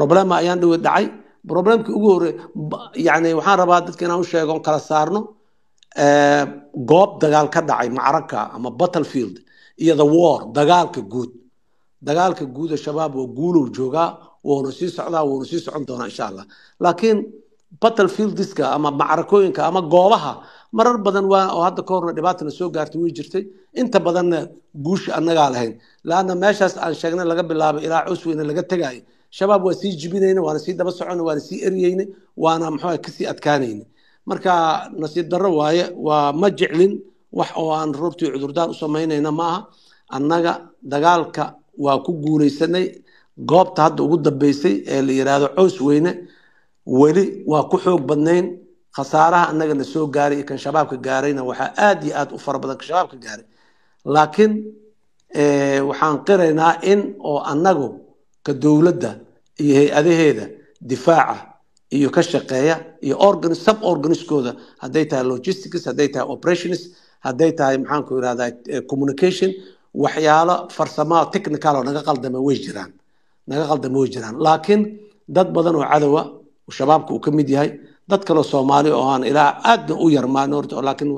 roblema ayaan dhowe dhacay roblemki ugu hore yani waxaan rabaa dadka inaan u sheego kala saarno goob dagaal ka dhacay macraka ama battlefield iyo the war dagaalka guud dagaalka guud shabaab waa guulow joogaa woona sii socdaa woona sii socon doonaa insha allah laakiin battlefieldiska ama macrakooyinka ama goobaha marar badan waa oo hadda ka horna dhibaatana soo gaartay way jirtay inta badanna guusha annagaa lahayn laanna meeshaas aan sheegnay laga bilaabo ilaa cusweyna laga tegaayo shabaab waa sii jibinayna waana sii daba socona waana sii eryeyna waana mxua kasii adkaanayna marka nasiib darro waaye waa ma jeclin wax oo aan rurtii cudurdaan u samaynayna aha annaga dagaalka waa ku guulaysanay goobta hadda ugu dambeysay ee la yidhaahdo cows weyne weli waa ku xoog badnayn khasaaraha annaga na soo gaaray kan shabaabka gaarayna waxaa aada iyo aad u fara badan kan shabaabka gaaray laakiin waxaan qiraynaa in oo annagu ka dowladda iyo hay-adaheeda difaaca iyo ka shaqeeya iyo organ sub organiskooda hadday tahay logistics hadday tahay operations hadday tahay maxaanku irahdaa eh, communication waxyaalo farsamaa technical oo naga qaldama way jiraan naga qaldama way jiraan laakiin dad badan oo cadowa shabaabka uu ka mid yahay dad kaleo soomaali oo aan ilaa aadna u yarmaan horta laakiin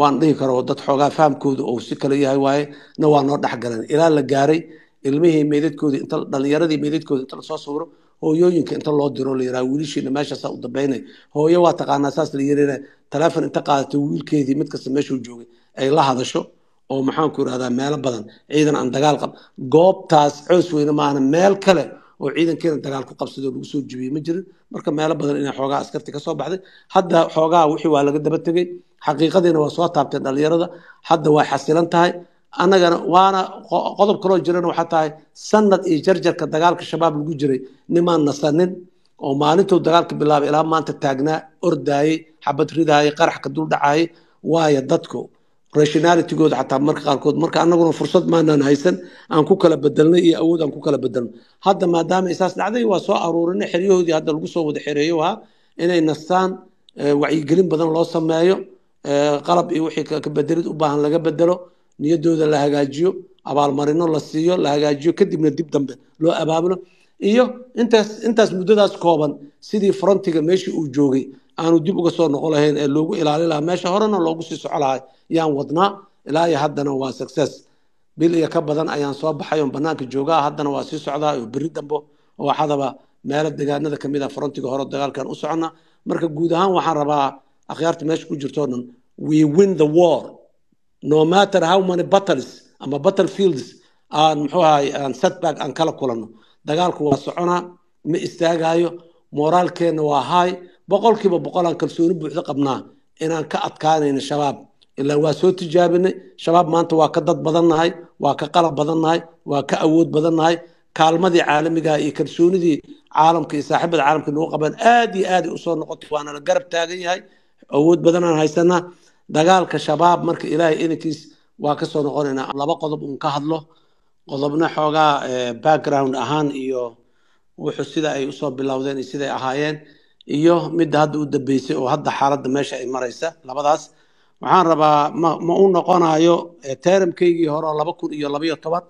waan dhihi karo dad xoogaa fahamkooda uu si kale yahay waaye na waa noo dhexgalan ilaa la gaaray ilmihii meydadkoodii inta dhalinyaradii meydadkooda inta lasoo sawiro hooyooyinka inta loo diro la yaraha wiilishiina meeshaasaa u dambeynaya hooyo waa taqaanaa saas la yarina taleefon inta qaadato wiilkeedii mid kasta meeshuu joogay ay la hadasho oo maxaanku irahdaa meelo badan ciidan aan dagaal qab goobtaas coos weyne maahana meel kale oo ciidankeena dagaal ku qabsado lagu soo jebiyey ma jirin marka meelo badan inay xoogaha askarti ka baxday hadda xoogaha wixii waa laga daba tegey xaqiiqadiina waa soo taabteen dhalinyarada hadda waa xasilan tahay annagana waana qodob kaloo jiran waxaa tahay sanad iyo jarjarka dagaalka shabaab lagu jiray nimaan nasanin oo maalintuu dagaalka bilaabay ilaa maanta taagnaa ordaayey xabad ridaayey qaraxka duldhacaayey waayo dadku rationalitigooda xataa marka qaarkood marka annaguna fursad maanaan haysan aan ku kala bedelnay iyo awood aan ku kala bedelno hadda maadaama isaas dhacday waa soo aruurinay xeryahoodii hadda lagu soo wada xereeyo ahaa inay nastaan eh, wacyigelin badan loo sameeyo eh, qalab iyo wixii ka bedelid u baahan laga bedelo niyadooda la hagaajiyo abaalmarino la siiyo la hagaajiyo kadibna dib dambe loo abaabulo iyo intaas intaas muddadaas kooban sidii frontiga meeshii uu joogay aanu dib uga soo noqo lahayn ee loogu ilaali lahaa meesha horena loogu sii soco lahay yaan wadnaa ilaa iyo haddana waa success bil iyo ka badan ayaan soo baxay oon bannaanka joogaa haddana waa sii socdaa oo beri dambo oo waxadaba meelo degaanada kamid a ah frontiga hore dagaalkan u socona marka guud ahaan waxaan rabaa akhyaarta meesha ku jirtoo dhan we win the war no matter how many battles ama battlefields aan muxuu ahay aan setback aan kala kulanno dagaalku waa soconaa ma istaagaayo moraalkeenna waa haay boqolkiiba boqol aan kalsooni buuxda qabnaa inaan ka adkaanayno shabaab ilaa waa soo tijaabinay shabaab maanta waa ka dad badannahay waa ka qalab badannahay waa ka awood badannahay kaalmadii caalamigaha iyo kalsoonidii caalamka iyo saaxiibada caalamka nagu qabaan aad iyo aaday usoo noqotay waana la garab taagan yahay awood badanaan haysanaa dagaalka shabaab marka ilaahay inankiis waa kasoo noqonaynaa laba qodob uun ka hadlo qodobna xoogaa eh, background ahaan iyo wuxuu sida ay usoo bilowdeen iyo siday ahaayeen iyo midda hadda u dambeysay oo hadda xaaladda meesha ay maraysa labadaas waxaan rabaa ma ma u noqonaayo eh, teramkaygii hore oo laba kun iyo labayo toban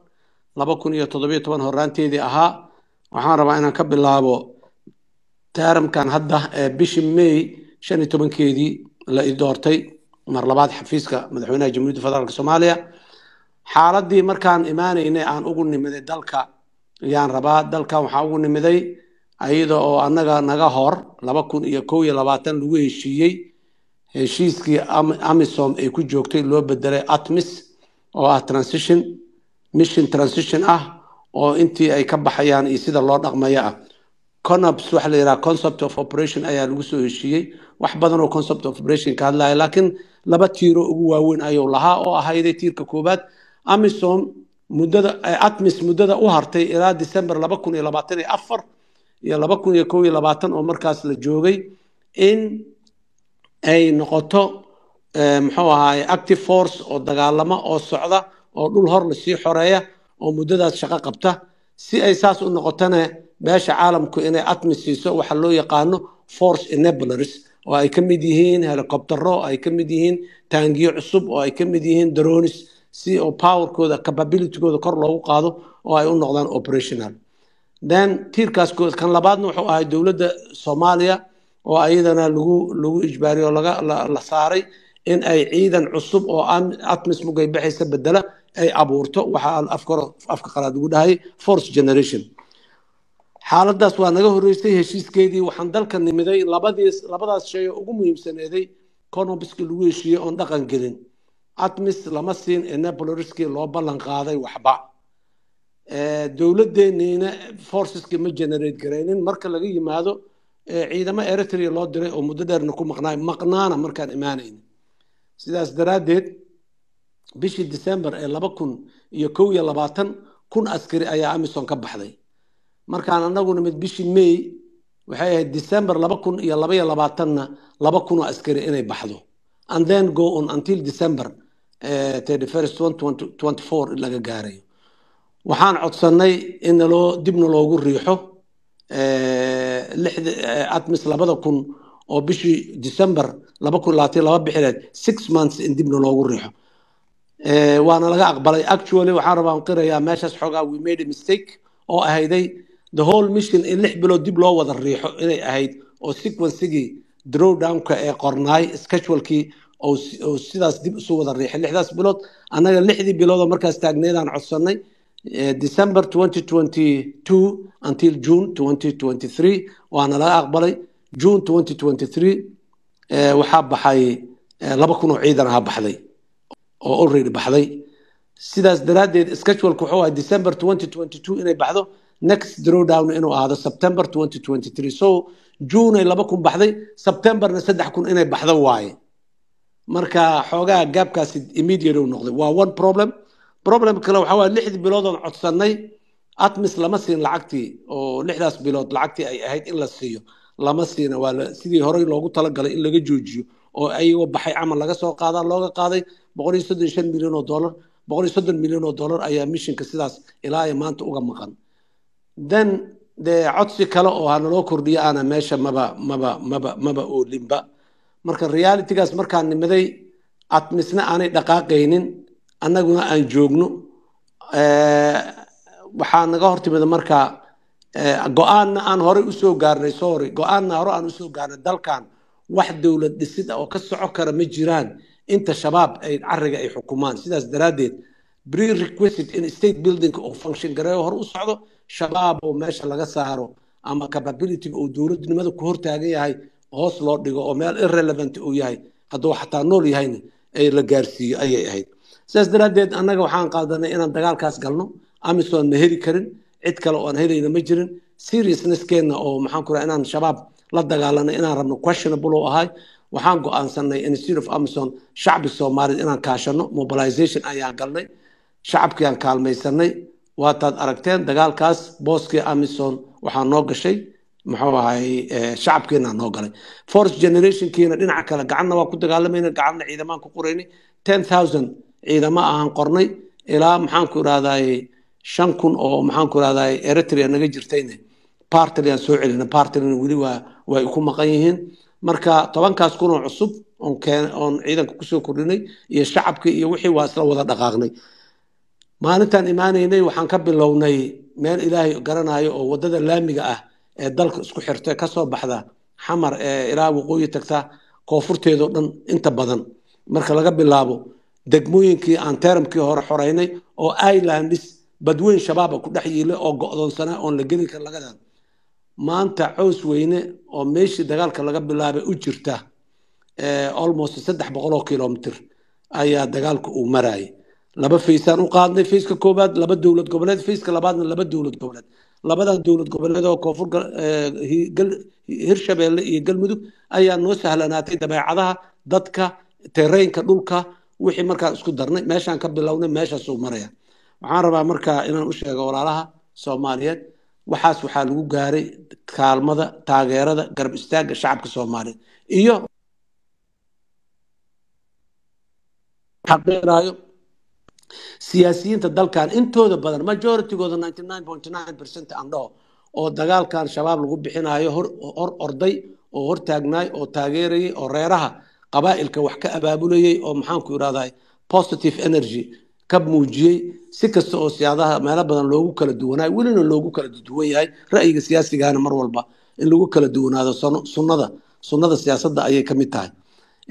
laba kun iyo toddobiyo toban horaanteedii ahaa waxaan rabaa inaan ka bilaabo teramkan hadda eh, bishii may shan iyo tobankeedii la i doortay mar labaad xafiiska madaxweynaha jamhuuiyadda federaalka soomaaliya xaaladii markaan imaanayna aan ugu nimiday dalka yaan rabaa dalkan waxaa ugu nimiday ayada oo anaga naga hor laba kun iyo kow iyo labaatan lagu heshiiyey heshiiskii amisom ay ku joogtay loo bedelay atmis oo ah transition mission transition ah oo intii ay ka baxayaan iyo sida loo dhaqmaya ah conaps waxa la yidhaha concept of operation ayaa lagu soo heshiiyey wax badan oo concept of operation ka hadlaya laakiin laba tiiro ugu waaweyn ayuu lahaa oo ahayday tiirka koowaad amisom muddada eh, atmis muddada u hartay ilaa december laba kun iyo labaatan iyo afar iyo laba kun iyo kow iyo labaatan oo markaas la joogay in ay noqoto eh, muxuu ahaaye active force oo dagaalama oo socda oo dhul hor lasii xoreeya oo muddadaas shaqo qabta si ay saas u noqotana beesha caalamku inay atmis siiso waxa loo yaqaano force enablers oo ay ka mid yihiin helikobtaro oo ay ka mid yihiin taangiyo cusub oo ay ka mid yihiin daroonis si oo powerkooda capabilitygooda kor loogu qaado oo ay u noqdaan operational then tiirkaas kood kan labaadna wuxuu ahay dowladda soomaaliya oo ayadana lagu lagu ijbaariyo oo laga la saaray in ay ciidan cusub oo atmis mugay baxaysa bedela ay abuurto waxaa afka afka qalaad ugu dhahay force generation xaaladdaas waa naga horeysay heshiiskeedii waxaan dalka nimiday labadiis labadaas shay oo ugu muhiimsaneeday konobiski lagu heshiiyey oon dhaqan gelin atmis lama siin ee nabloriskii loo ballan qaaday waxba eh, dowladeeniina forceski ma generate garaynin marka laga yimaado eh, ciidamo eritrea loo diray oo muddo dheerna ku maqnaay maqnaana markaan imaanayn sidaas daraaddeed bishii december ee laba kun iyo kow iyo labaatan kun askari ayaa amison ka baxday markaan anaguna mid bishii may waxay ahayd december laba kun iyo labaiyo labaatanna laba kunoo askari inay baxdo and then go on until december eh, laga gaarayo waxaan codsanay in naloo dibna loogu riixo eh, eh, atmis labada kun oo bishii december laba kun labaatan laba bixileed six months in dibna loogu riixo waana laga aqbalay actually waxaan rabaa qirayaa meeshaas xoogaa we made a mistake oo ahayday the whole mission in lix bilood dib loo wada riixo inay ahayd oo sequencigii drowdownka ee qornaay schedulekii oo sidaas dib isu wada riixay lixdaas bilood annaga lixdii biloodo markaas taagneedaan codsanay eh, december 2022 until june 2023 waana laga aqbalay june eh, waxaa baxay eh, laba kun oo ciidan ahaa baxday oo already baxday sidaas daraaddeed scheduleka wuxuu ahay december inay baxdo next drawdown inuu aado september so junay laba kun baxday sebtemberna saddex kun inay baxdo waaye marka xoogaha gaabkaasi immediate u noqday waa one problem problem kale waxaa lixdi lixdii biloodoon codsannay atmis lama siin lacagtii oo lixdaas bilood lacagtii ay ahayd in la siiyo lama siina waa sidii horey loogu talagalay in laga joojiyo oo ayagoo baxay camal laga soo qaadaa looga qaaday milyan oo dolar milyan oo dolar ayaa mishinka sidaas ilaa maanta uga maqan dan dee codsi kale oo hanaloo kordhiyo aana meesha maba maba maba maba oolinba marka realitygaas markaan nimaday atmisna aanay dhaqaaqaynin annaguna aan joogno eh, waxaa naga hortimida markaa eh, go-aanna aan horey usoo gaarnay sorry go-aanna hore aan usoo gaarnay dalkan wax dowlad dhisid oo ka soco kara ma jiraan inta shabaab ay cariga ay xukumaan sidaas daraaddeed prerequisite in state building oo function gareeyo hore u socdo shabaab oo meesha laga saaro ama capabilityga uu dowladnimada ku hortaagan yahay hoos loo dhigo oo meel irrelevant uu yahay hadduu xataa nool yahayna la gaarsiiyo ayay ahayd sidaas daraaddeed annaga waxaan qaadanay inaan dagaalkaas galno amisom ma heli karin cid kale oo aan helayna ma jirin seriousnesskeenna oo maxaan ku inaan shabaab la dagaalanay inaan rabno questionable oo ahay waxaan go-aansanay institute of amison shacbi soomaaliyed inaan kaashano mobilization ayaan galnay shacabkiaan kaalmaysanay waataad aragteen dagaalkaas booskii amison waxaa noo gashay muxuu ahay eh, shacabkiina noo galay force generationkiina dhinaca kale gacanna waa ku dagaalamayna gacanna ciidamaan ku qorayna ten thousand ciidamo ahaan qornay ilaa maxaanku irahdaye shan kun oo maxaanku irahdaye eritrea naga jirtayna bartiliaan soo celina bartilina weli waa way ku maqan yihiin marka tobankaas kunoo cusub oon ciidanka kusoo kordhinay iyo shacabka iyo wixii waa isla wada dhaqaaqnay maalintaan imaanaynay waxaan ka bilownay meel ilaahay garanayo oo waddada laamiga ah ee dalka isku xirta ka soo baxda xamar ee ilaa waqooyi tagta koonfurteedo dhan inta badan marka laga bilaabo degmooyinkii aan teramkii hore xoraynay oo irelandis badweyn shabaaba ku dhex yiile oo go go'doonsanaa oon la gelin karin lagadan maanta cows weyne oo meeshii dagaalka laga bilaabay u jirta almost saddex boqol oo kilomitr ayaa dagaalka uu maraayay laba faysaan u qaadnay fayska koowaad laba dowlad goboleed fayska labaadna laba dowlad goboleed labadaa dowlad goboleed oo koonfur eh, hirshabeelle iyo galmudug ayaa noo sahlanaatay dabeecadaha dadka tereynka dhulka wixii markaan isku darnay meeshaan ka bilownay meeshaasuu maraya waxaan rabaa markaa inaan u sheego walaalaha soomaaliyeed waxaas waxaa lagu gaaray kaalmada taageerada garab istaagga shacabka soomaaliyeed iyo xaqiirayo siyaasiyiinta dalkan intooda badan majoritigooda andhaho oo dagaalkan shabaab lagu bixinayo hor orday oo hor taagnaay oo taageerayay oo reeraha qabaa'ilka wax ka abaabulayay oo maxaanku irahday positive energy ka muujiyey si kasta oo siyaadaha meelo badan loogu kala duwanay welina loogu kala duwan yahay ra'yiga siyaasigaana mar walba in lagu kala duwanaado sunnada sunnada siyaasadda ayay ka mid tahay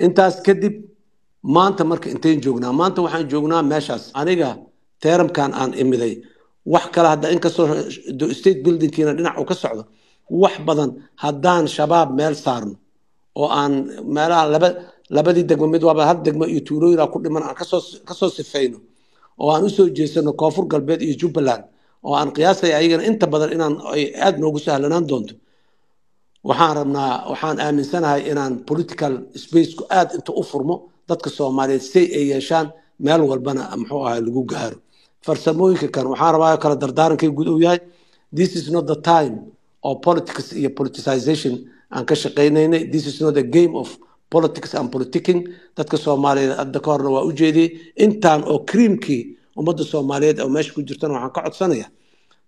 intaas kadib maanta marka intayn joognaa maanta waxaan joognaa meeshaas aniga teramkan aan imiday wax kale hadda inkastoo state buildingkiina dhinac uu ka socdo wax badan haddaan shabaab meel saarno oo aan meelaha laba labadii degmo mid waaba hal degmo iyo tuulooyinaa ku dhiman aan kasoo kasoo sifayno oo aan usoo jeesano koonfur galbeed iyo jubbaland oo aan qiyaasaya ayagana inta badan inaan ay aada noogu sahlanaan doonto waxaan rabnaa waxaan aaminsanahay inaan political spaceku aada inta u furmo dadka soomaaliyeed si ay yeeshaan meel walbana muxuu ahay lagu gaaro farsamooyinka kan waxaan rabaa kale dardaarankay guud uu yahay this is not the time oo politics iyo politicization aan ka shaqaynaynay this is not a game of politics and politicking dadka soomaaliyeed hadda ka horna waa u intaan oo kriimkii ummadda soomaaliyeed oo meesha ku jirtana waxaan ka codsanaya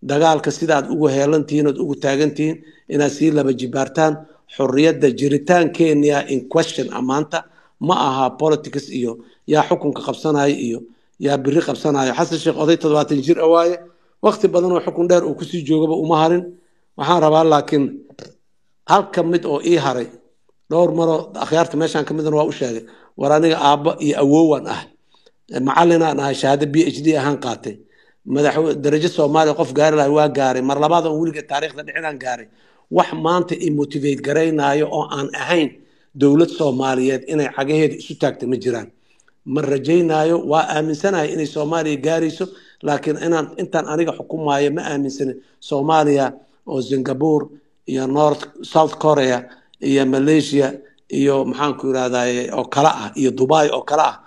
dagaalka sidaad ugu heelantihiin ood ugu taagantihiin inaad sii laba jibaartaan xorriyadda jiritaankeenya in question amaanta ma ahaa politics iyo yaa xukunka qabsanaya iyo yaa biri qabsanaya xasan sheekh oday toddobaatan jir a ah waaye waqti badanoo xukun dheer uu kusii joogaba uma harin waxaan rabaa laakiin halka mid oo ii haray dhowr maroo akhyaarta meeshaan ka midna waa u sheegay war aniga aabba iyo awoowaan ah macalinaan ahay shahaado b h d ahaan qaatay darajo soomaaliya qof gaari lahay waa gaaray mar labaad oon weliga taariikhda dhicinaan gaaray wax maanta imotivate garaynaayo oo aan ahayn dowlad soomaaliyeed inay cagaheeda isu taagta ma jiraan ma rajaynaayo waa aaminsanahay inay soomaaliya gaarayso laakiin inaan intaan aniga xukumaayo ma aaminsanin soomaaliya oo singapore iyo north south korea iyo malaysia iyo maxaan ku irahdaye oo kale ah iyo dubai oo kale ah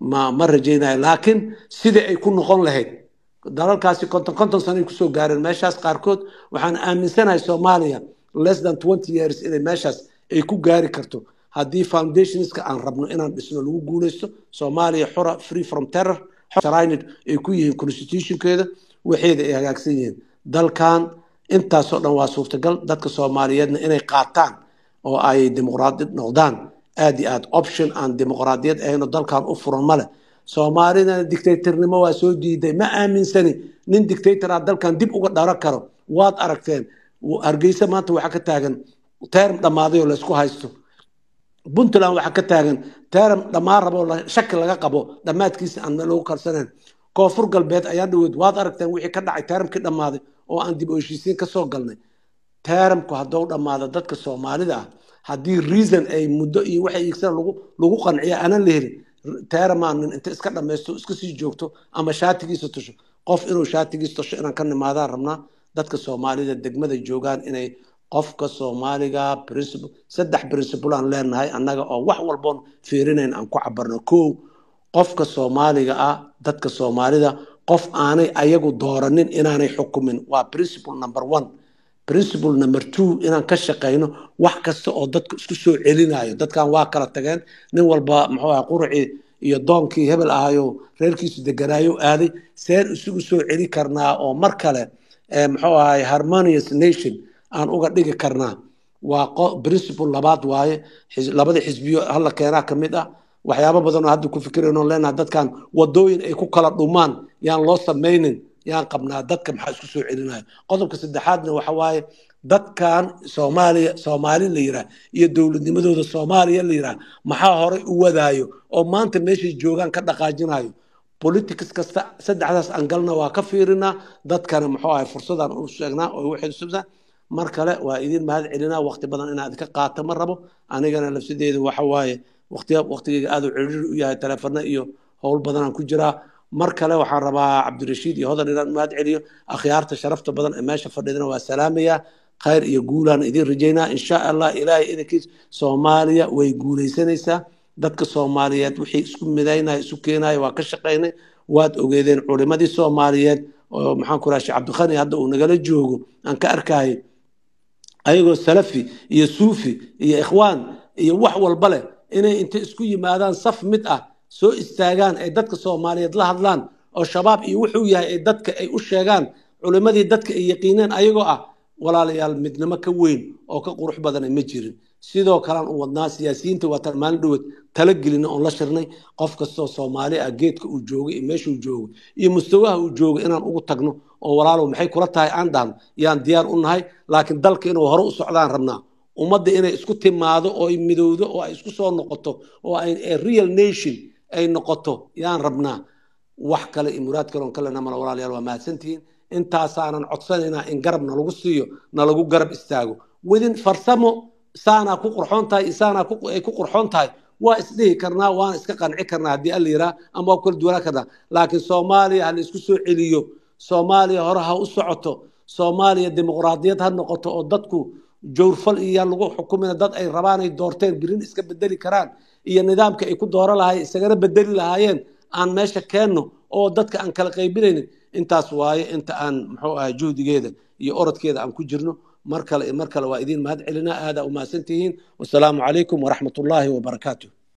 ma ma rajaynaayo laakiin sidai ay ku noqon lahayd dalalkaasi konton konton sano ay kusoo gaareen meeshaas qaarkood waxaan aaminsanahay soomaaliya less than twenty years inay meeshaas ay ku gaari karto haddii foundationska aan rabno inaan dhisno lagu guuleysto soomaaliya xora free from terror srinid ay ku yihiin constitutionkeeda waxeeda ay hagaagsan yihiin dalkan intaasoo dhan waa suurtagal dadka soomaaliyeedna inay qaataan oo ay dimuqraadid noqdaan aad iyo aad option aan dimuqraadiyad ahayno dalkan u furan male soomaalidana dictatornimo waa soo diiday ma aaminsani nin dictator ah dalkan dib uga dharo karo waad aragteen hargeysa maanta waxaa ka taagan term dhammaaday oo laysku haysto puntland waxaa ka taagan term dhammaan raboo shaki laga qabo dhammaadkiisa aan lagu kalsanayn koonfur galbeed ayaa dhaweyd waad aragteen wixii ka dhacay termkii dhammaaday oo aan dib oheshiisiin ka galnay termku haddou dhammaado dadka soomaalida ah haddii reason ay muddo iyo waxa iigsan lagu qanciya aanan la helin termaanin inta iska dhamaysto iska sii joogto ama shaatigiisa tusho qof inuu shaatigiisa tusho inaan ka nimaadaa rabnaa dadka soomaalida degmada joogaan inay qofka soomaaliga saddex principleaan leenahay annaga oo wax walboon fiirinayn aan ku cabarno kow qofka soomaaliga ah dadka soomaalida qof aanay ayagu dooranin inaanay xukumin waa principle number one principle number two inaan ka shaqeyno wax kasta oo dadka isku soo celinayo dadkan waa kala tageen nin walba muxuu aha quracii iyo doonkii hebel ahayo reerkiisu deganaayo aaday seen isugu soo celi karnaa oo mar kale eh, muxuu ahay harmonious nation aan uga dhigi karnaa waa principle labaad waaye labada xisbiyo hala keenaa ka ah waxyaabo badanoo hadda ku fikirayno leenaha dadkan wadooyin ay ku kala dhumaan yaan loo samaynin yaan qabnaa dadka maxaa isku soo celinaya qodobka saddexaadna waxa waaye dadkan soomaaliya soomaali la yidhaah iyo dowladnimadooda soomaaliya la yidhaah maxaa horey u wadaayo oo maanta meeshay joogaan ka dhaqaajinayo politics kasta saddexdaas angalna waa ka fiirinaa dadkana muxuu ahay fursadan u oo waxay u mar kale waa idin mahad celinaa wakti badan inaad ka qaato ma rabo anigana lafsadeeda waxa waaye wakhtigeyga aad u ciriiri yahay taleefana iyo howl badanaan ku jiraa mar kale waxaan rabaa cabdirashiid iyo hodan inaan mahad celiyo akhyaarta sharafta badan ee meesha fadhidana waa salaamayaa khayr iyo guulaan idin rajaynaa insha allah ilaahay inankiis soomaaliya way guulaysanaysaa dadka soomaaliyeed wixii isku midaynaya isu keenaya waa ka shaqaynay waad ogeedeen culimadii soomaaliyeed oo maxaan ku raha cabdikhani hadda uu nagala joogo aan ka arkaayo ayagoo salafi iyo suufi iyo ikhwaan iyo wax walba leh inay inta isku yimaadaan saf mid ah soo istaagaan ay dadka soomaaliyeed la hadlaan oo shabaab iyo wuxuu yahay ay dadka ay u sheegaan culimmadii dadka ay yaqiineen ayagoo ah walaalayaal midnimo ka weyn oo ka qurux badana ma jirin sidoo kalean u wadnaa siyaasiyiinta waa tan maalin dhoweed tala gelina oon la shirnay qof kastoo soomaali ah geedka uu joogay iyo meeshuu joogo iyo mustawaha uu joogo inaan ugu tagno oo walaalow maxay kula tahay aan yaan diyaar u nahay laakiin dalka inuu hore u socdaan rabnaa ummadda inay isku timaado oo ay midowdo oo ay isku soo noqoto oo ay real nation ay noqoto yaan rabnaa wax kale iyo muraad kale oon walaalayaal waa mahadsantihiin intaasaanan codsanaynaa in garab nalagu siiyo nalagu garab istaago widin farsamo saanaa ku qurxoon tahay isaanaa ay ku qurxoon tahay waa isdhihi karnaa waana iska qanci karnaa haddii alla yiraa ama waa kala duwanaa karnaa laakiin soomaaliya ha la isku soo celiyo soomaaliya hore ha u socoto soomaaliya dimuqraadiyad ha noqoto oo dadku jowrfal iyo lagu xukumina dad ay rabaanay doorteen birin iska bedeli karaan iyo nidaamka ay ku dooro lahaayeen isagana bedeli lahaayeen aan meesha keenno oo dadka aan kala qaybinaynin intaas waaye inta aan muxuu ahaa juhdigeeda iyo orodkeeda aan ku jirno mar kale mar kale waa idiin mahad celinaa aada u tihiin wasalaamu calaykum waraxmat ullaahi wabarakaatu